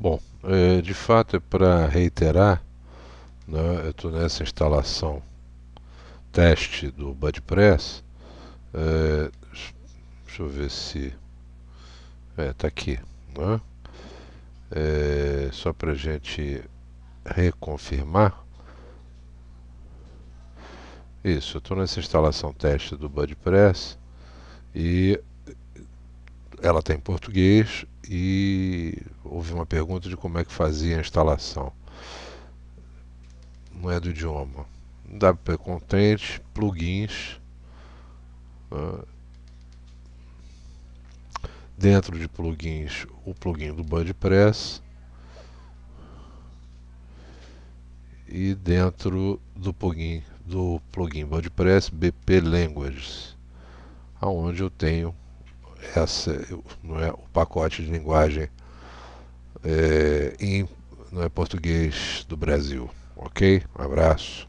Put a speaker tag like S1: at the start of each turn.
S1: Bom, é, de fato, é para reiterar, né, eu estou nessa instalação teste do BudPress. É, deixa eu ver se. É, tá aqui. Né? É, só para gente reconfirmar. Isso, eu estou nessa instalação teste do BudPress e ela tem tá português e houve uma pergunta de como é que fazia a instalação. Não é do idioma. WP Content, plugins. Né? Dentro de plugins, o plugin do BudPress. E dentro do plugin do plugin WordPress BP Languages, aonde eu tenho essa, não é o pacote de linguagem é, em não é português do Brasil. Ok? Um
S2: abraço.